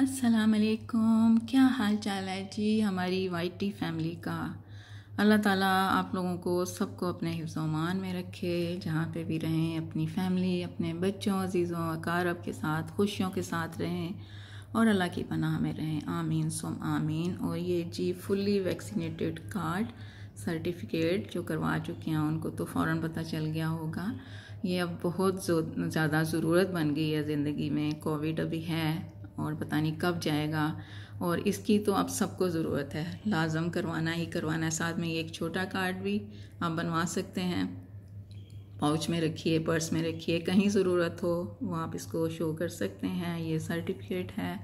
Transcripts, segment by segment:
अस्सलाम वालेकुम क्या हाल चाल है जी हमारी वाइटी फैमिली का अल्लाह ताला आप लोगों को सबको अपने हिफ्जमान में रखे जहाँ पे भी रहें अपनी फैमिली अपने बच्चों अजीज़ों अकारब के साथ खुशियों के साथ रहें और अल्लाह की पनाह में रहें आमीन सुम आमीन और ये जी फुल्ली वैक्सीनेटेड कार्ड सर्टिफिकेट जो करवा चुके हैं उनको तो फ़ौर पता चल गया होगा ये अब बहुत ज़्यादा ज़रूरत बन गई है ज़िंदगी में कोविड अभी है और पता नहीं कब जाएगा और इसकी तो अब सबको ज़रूरत है लाजम करवाना ही करवाना है साथ में ये एक छोटा कार्ड भी आप बनवा सकते हैं पाउच में रखिए पर्स में रखिए कहीं ज़रूरत हो वो आप इसको शो कर सकते हैं ये सर्टिफिकेट है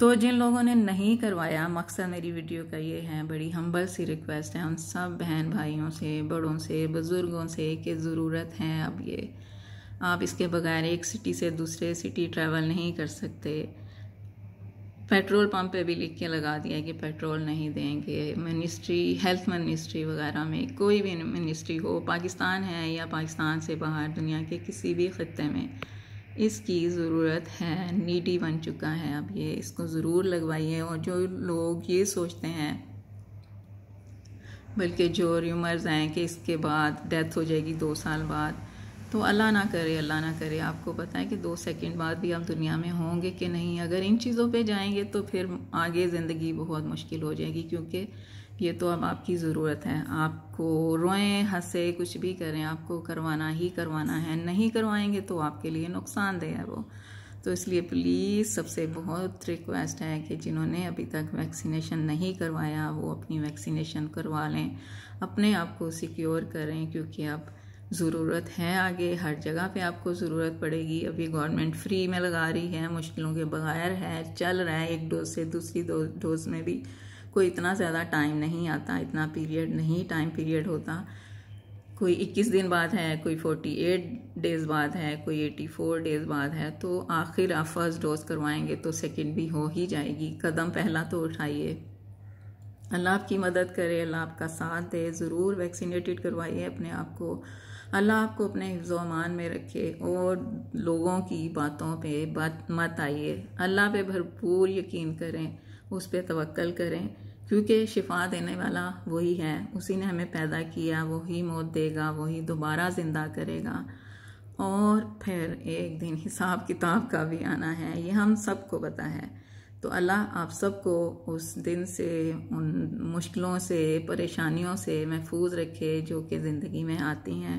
तो जिन लोगों ने नहीं करवाया मकसद मेरी वीडियो का ये है बड़ी हम्बल सी रिक्वेस्ट है उन सब बहन भाइयों से बड़ों से बुज़ुर्गों से कि ज़रूरत है अब ये आप इसके बगैर एक सिटी से दूसरे सिटी ट्रैवल नहीं कर सकते पेट्रोल पंप पे भी लिख के लगा दिया कि पेट्रोल नहीं देंगे मिनिस्ट्री हेल्थ मिनिस्ट्री वगैरह में कोई भी मिनिस्ट्री हो पाकिस्तान है या पाकिस्तान से बाहर दुनिया के किसी भी ख़त्े में इसकी ज़रूरत है नीडी बन चुका है अब ये इसको ज़रूर लगवाइए और जो लोग ये सोचते हैं बल्कि जो र्यूमर्स हैं कि इसके बाद डेथ हो जाएगी दो साल बाद तो अल्लाह ना करे अल्लाह ना करे आपको पता है कि दो सेकंड बाद भी आप दुनिया में होंगे कि नहीं अगर इन चीज़ों पे जाएंगे तो फिर आगे ज़िंदगी बहुत मुश्किल हो जाएगी क्योंकि ये तो अब आपकी ज़रूरत है आपको रोएं हंसे कुछ भी करें आपको करवाना ही करवाना है नहीं करवाएंगे तो आपके लिए नुकसानदह है वो तो इसलिए प्लीज़ सबसे बहुत रिक्वेस्ट है कि जिन्होंने अभी तक वैक्सीनेशन नहीं करवाया वो अपनी वैक्सीनेशन करवा लें अपने आप को सिक्योर करें क्योंकि अब ज़रूरत है आगे हर जगह पे आपको ज़रूरत पड़ेगी अभी गवर्नमेंट फ्री में लगा रही है मुश्किलों के बगैर है चल रहा है एक डोज से दूसरी डोज में भी कोई इतना ज़्यादा टाइम नहीं आता इतना पीरियड नहीं टाइम पीरियड होता कोई 21 दिन बाद है कोई 48 डेज़ बाद है कोई 84 डेज़ बाद है तो आखिर आप फर्स्ट डोज करवाएंगे तो सेकंड भी हो ही जाएगी कदम पहला तो उठाइए अल्लाह आपकी मदद करे अल्लाह आपका साथ दे ज़रूर वैक्सीनेटेड करवाइए अपने आप को अल्लाह आपको अपने हिफ्जोमान में रखे और लोगों की बातों पे बात मत आइए अल्लाह पे भरपूर यकीन करें उस पर तवक्ल करें क्योंकि शिफा देने वाला वही है उसी ने हमें पैदा किया वही मौत देगा वही दोबारा ज़िंदा करेगा और फिर एक दिन हिसाब किताब का भी आना है ये हम सबको पता है तो अल्लाह आप सबको उस दिन से उन मुश्किलों से परेशानियों से महफूज रखे जो कि ज़िंदगी में आती हैं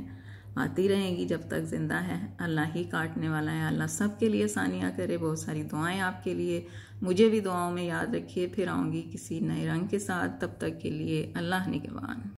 आती रहेगी जब तक ज़िंदा है अल्लाह ही काटने वाला है अल्लाह सब के लिए सानियाँ करे बहुत सारी दुआएं आपके लिए मुझे भी दुआओं में याद रखिए फिर आऊँगी किसी नए रंग के साथ तब तक के लिए अल्लाह निगवान